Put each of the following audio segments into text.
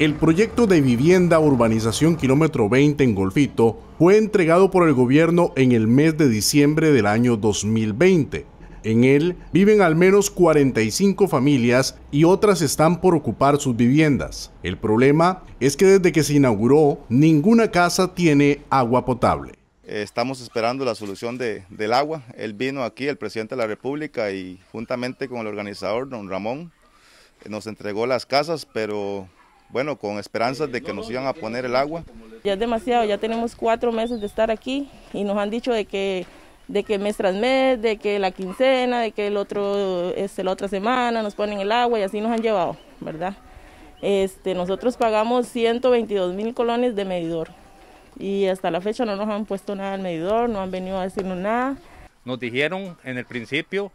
El proyecto de vivienda urbanización kilómetro 20 en Golfito fue entregado por el gobierno en el mes de diciembre del año 2020. En él viven al menos 45 familias y otras están por ocupar sus viviendas. El problema es que desde que se inauguró, ninguna casa tiene agua potable. Eh, estamos esperando la solución del agua. Él vino aquí, el presidente de la República, y juntamente con el organizador, don Ramón, eh, nos entregó las casas, pero bueno, con esperanzas de que nos iban a poner el agua. Ya es demasiado, ya tenemos cuatro meses de estar aquí y nos han dicho de que, de que mes tras mes, de que la quincena, de que el otro, este, la otra semana nos ponen el agua y así nos han llevado, ¿verdad? Este, nosotros pagamos 122 mil colones de medidor y hasta la fecha no nos han puesto nada al medidor, no han venido a decirnos nada. Nos dijeron en el principio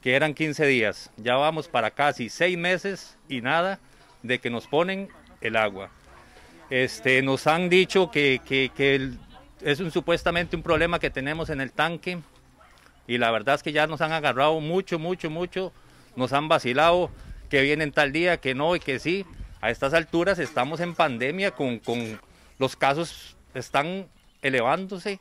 que eran 15 días, ya vamos para casi seis meses y nada de que nos ponen el agua. Este, nos han dicho que, que, es supuestamente un problema que tenemos en el tanque y la verdad es que ya nos han agarrado mucho, mucho, mucho, nos han vacilado que vienen tal día, que no y que sí. A estas alturas estamos en pandemia, con, con los casos están elevándose.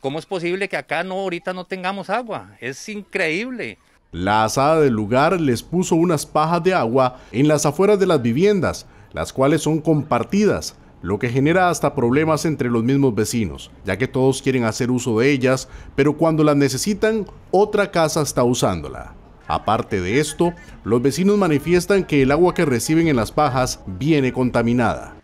¿Cómo es posible que acá no ahorita no tengamos agua? Es increíble. La asada del lugar les puso unas pajas de agua en las afueras de las viviendas, las cuales son compartidas, lo que genera hasta problemas entre los mismos vecinos, ya que todos quieren hacer uso de ellas, pero cuando las necesitan, otra casa está usándola. Aparte de esto, los vecinos manifiestan que el agua que reciben en las pajas viene contaminada.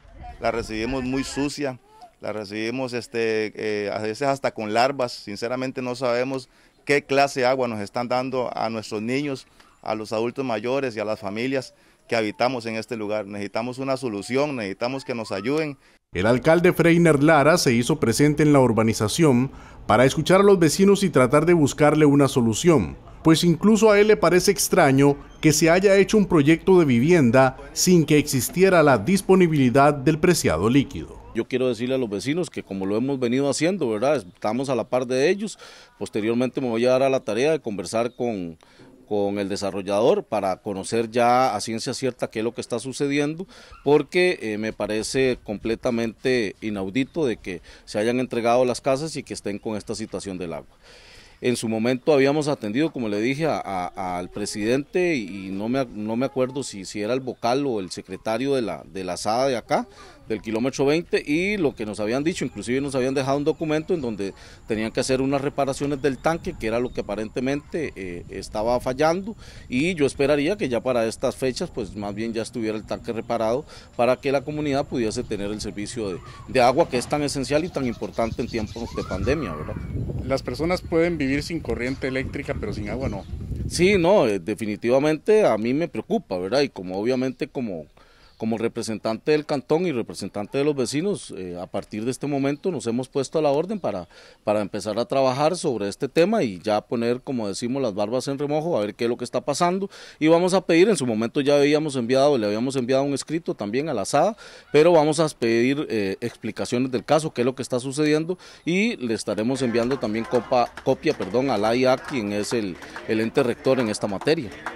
La recibimos muy sucia, la recibimos este, eh, a veces hasta con larvas, sinceramente no sabemos qué clase de agua nos están dando a nuestros niños, a los adultos mayores y a las familias que habitamos en este lugar. Necesitamos una solución, necesitamos que nos ayuden. El alcalde Freiner Lara se hizo presente en la urbanización para escuchar a los vecinos y tratar de buscarle una solución, pues incluso a él le parece extraño que se haya hecho un proyecto de vivienda sin que existiera la disponibilidad del preciado líquido. Yo quiero decirle a los vecinos que como lo hemos venido haciendo, ¿verdad? Estamos a la par de ellos. Posteriormente me voy a dar a la tarea de conversar con, el desarrollador para conocer ya a ciencia cierta qué es lo que está sucediendo, porque eh, me parece completamente inaudito de que se hayan entregado las casas y que estén con esta situación del agua. En su momento habíamos atendido, como le dije, al presidente y no me, no me acuerdo si, si era el vocal o el secretario de la, de la SADA de acá, del kilómetro 20, y lo que nos habían dicho, inclusive nos habían dejado un documento en donde tenían que hacer unas reparaciones del tanque, que era lo que aparentemente eh, estaba fallando, y yo esperaría que ya para estas fechas, pues más bien ya estuviera el tanque reparado para que la comunidad pudiese tener el servicio de, de agua que es tan esencial y tan importante en tiempos de pandemia, ¿verdad? las personas pueden vivir sin corriente eléctrica, pero sin agua no. Sí, no, eh, definitivamente a mí me preocupa, ¿verdad? Y como obviamente como como representante del cantón y representante de los vecinos, eh, a partir de este momento nos hemos puesto a la orden para, para empezar a trabajar sobre este tema y ya poner, como decimos, las barbas en remojo, a ver qué es lo que está pasando. Y vamos a pedir, en su momento ya habíamos enviado, le habíamos enviado un escrito también a la SADA, pero vamos a pedir eh, explicaciones del caso, qué es lo que está sucediendo y le estaremos enviando también copa, copia perdón, a la IA, quien es el, el ente rector en esta materia.